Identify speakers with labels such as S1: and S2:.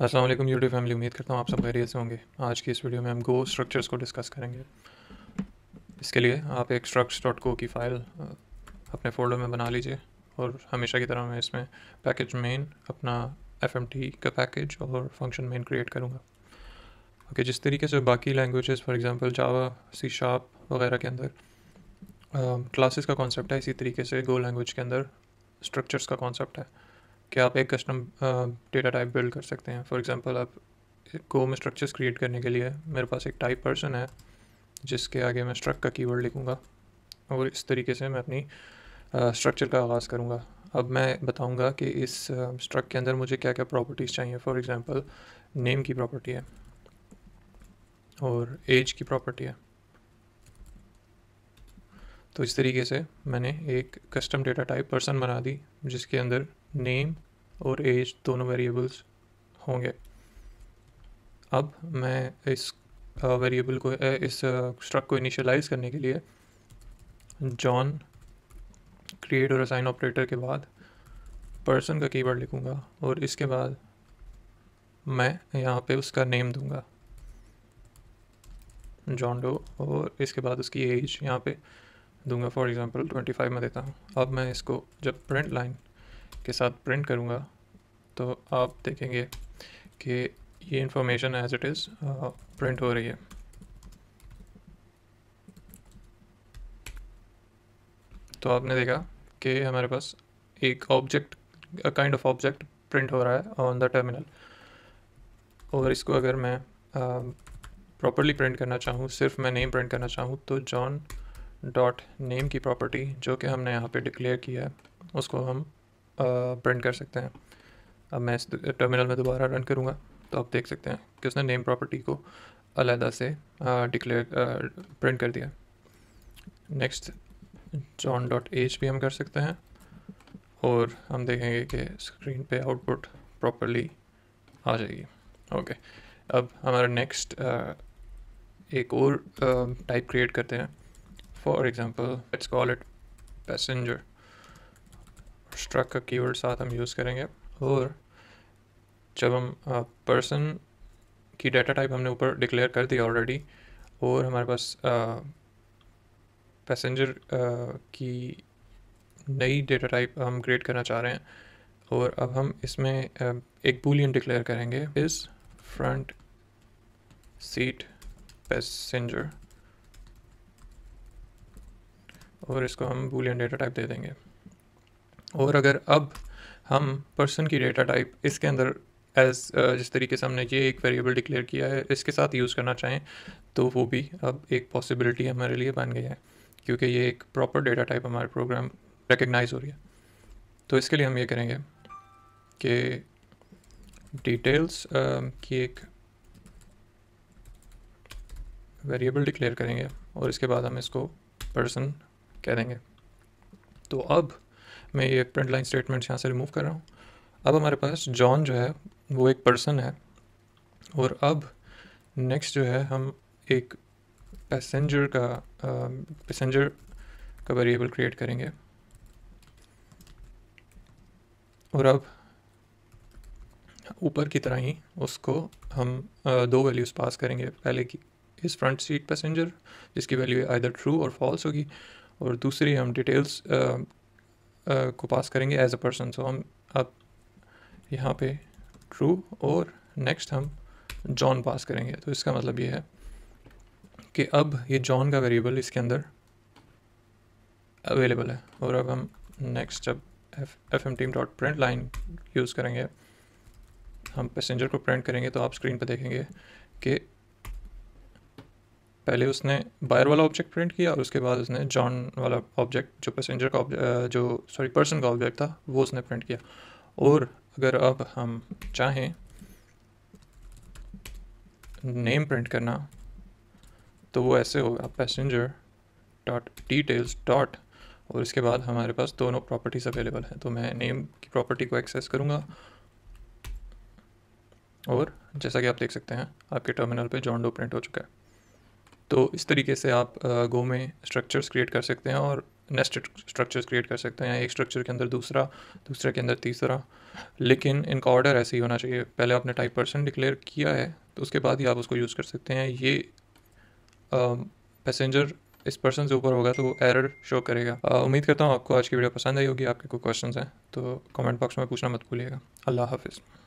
S1: अस्सलाम वालेकुम YouTube family उम्मीद करता हूँ आप सब खैरियत से होंगे आज की इस वीडियो में हम गो स्ट्रक्चर्स को डिस्कस करेंगे इसके लिए आप एक स्ट्रक्स डॉट को की फ़ाइल अपने फोल्डर में बना लीजिए और हमेशा की तरह मैं इसमें पैकेज मेन अपना एफ का पैकेज और फंक्शन मेन क्रिएट करूँगा ओके okay, जिस तरीके से बाकी languages for example Java C sharp वगैरह के अंदर क्लासेस uh, का कॉन्सेप्ट है इसी तरीके से गो लैंग्वेज के अंदर स्ट्रक्चर्स का कॉन्सेप्ट है कि आप एक कस्टम डेटा टाइप बिल्ड कर सकते हैं फॉर एग्जांपल आप गो में स्ट्रक्चर्स क्रिएट करने के लिए मेरे पास एक टाइप पर्सन है जिसके आगे मैं स्ट्रक का कीवर्ड लिखूँगा और इस तरीके से मैं अपनी स्ट्रक्चर का आगाज़ करूँगा अब मैं बताऊँगा कि इस स्ट्रक के अंदर मुझे क्या क्या प्रॉपर्टीज़ चाहिए फॉर एग्ज़ाम्पल नेम की प्रॉपर्टी है और एज की प्रॉपर्टी है तो इस तरीके से मैंने एक कस्टम डेटा टाइप पर्सन बना दी जिसके अंदर नेम और एज दोनों वेरिएबल्स होंगे अब मैं इस वेरिएबल को इस स्ट्रक को इनिशियलाइज़ करने के लिए जॉन क्रिएट और असाइन ऑपरेटर के बाद पर्सन का कीवर्ड लिखूँगा और इसके बाद मैं यहाँ पे उसका नेम दूँगा जॉन डो और इसके बाद उसकी एज यहाँ पे दूंगा फॉर एग्जांपल 25 में देता हूँ अब मैं इसको जब प्रिंट लाइन के साथ प्रिंट करूँगा तो आप देखेंगे कि ये information as it is print हो रही है तो आपने देखा कि हमारे पास एक object kind of object print हो रहा है ऑन द टर्मिनल और इसको अगर मैं प्रॉपरली प्रिंट करना चाहूँ सिर्फ मैं नेम प्रिंट करना चाहूँ तो जॉन डॉट नेम की प्रॉपर्टी जो कि हमने यहाँ पे डिक्लेयर किया है उसको हम प्रिंट कर सकते हैं अब मैं इस टर्मिनल में दोबारा रन करूँगा तो आप देख सकते हैं कि उसने नेम प्रॉपर्टी को अलहदा से डिक्लेयर प्रिंट कर दिया नेक्स्ट जॉन डॉट एज भी हम कर सकते हैं और हम देखेंगे कि स्क्रीन पे आउटपुट प्रॉपरली आ जाएगी ओके okay. अब हमारा नेक्स्ट एक और टाइप क्रिएट करते हैं for example let's call it passenger struct का कीवर्ड साथ हम यूज़ करेंगे और जब हम पर्सन की डाटा टाइप हमने ऊपर डिक्लेयर कर दिया ऑलरेडी और हमारे पास पैसेंजर की नई डेटा टाइप हम क्रिएट करना चाह रहे हैं और अब हम इसमें एक बूलियन डिक्लेयर करेंगे इस फ्रंट सीट पैसेंजर और इसको हम बूलियन डेटा टाइप दे देंगे और अगर अब हम पर्सन की डेटा टाइप इसके अंदर एज uh, जिस तरीके से हमने ये एक वेरिएबल डिक्लेयर किया है इसके साथ यूज़ करना चाहें तो वो भी अब एक पॉसिबिलिटी हमारे लिए बन गई है क्योंकि ये एक प्रॉपर डेटा टाइप हमारे प्रोग्राम रिकग्नाइज हो रही है तो इसके लिए हम ये करेंगे कि डिटेल्स uh, की एक वेरिएबल डिक्लेयर करेंगे और इसके बाद हम इसको पर्सन कह देंगे तो अब मैं ये प्रिंट लाइन स्टेटमेंट्स यहाँ से रिमूव कर रहा हूँ अब हमारे पास जॉन जो है वो एक पर्सन है और अब नेक्स्ट जो है हम एक पैसेंजर का पैसेंजर का वेरिएबल क्रिएट करेंगे और अब ऊपर की तरह ही उसको हम uh, दो वैल्यूज़ पास करेंगे पहले की इस फ्रंट सीट पैसेंजर जिसकी वैल्यू आइदर ट्रू और फॉल्स होगी और दूसरी हम डिटेल्स को पास करेंगे एज अ पर्सन सो हम अब यहाँ पे ट्रू और नेक्स्ट हम जॉन पास करेंगे तो इसका मतलब ये है कि अब ये जॉन का वेरिएबल इसके अंदर अवेलेबल है और अब हम नेक्स्ट जब F M T dot print line use करेंगे हम पैसेंजर को प्रिंट करेंगे तो आप स्क्रीन पर देखेंगे कि पहले उसने बायर वाला ऑब्जेक्ट प्रिंट किया और उसके बाद उसने जॉन वाला ऑब्जेक्ट जो पैसेंजर का जो सॉरी पर्सन का ऑब्जेक्ट था वो उसने प्रिंट किया और अगर अब हम चाहें नेम प्रिंट करना तो वो ऐसे होगा पैसेंजर डॉट डिटेल्स डॉट और इसके बाद हमारे पास दोनों प्रॉपर्टीज़ अवेलेबल हैं तो मैं नेम की प्रॉपर्टी को एक्सेस करूँगा और जैसा कि आप देख सकते हैं आपके टर्मिनल पे जॉन डो प्रिंट हो चुका है तो इस तरीके से आप गो में स्ट्रक्चर्स क्रिएट कर सकते हैं और नेस्टेड स्ट्रक्चर्स क्रिएट कर सकते हैं एक स्ट्रक्चर के अंदर दूसरा दूसरे के अंदर तीसरा लेकिन इनका ऑर्डर ऐसे ही होना चाहिए पहले आपने टाइप पर्सन डिक्लेयर किया है तो उसके बाद ही आप उसको यूज़ कर सकते हैं ये पैसेंजर इस पर्सन से ऊपर होगा तो वो एरर शो करेगा उम्मीद करता हूँ आपको आज की वीडियो पसंद आई होगी आपके कोई क्वेश्चन हैं तो कमेंट बॉक्स में पूछना मत भूलिएगा अल्लाह हाफिज़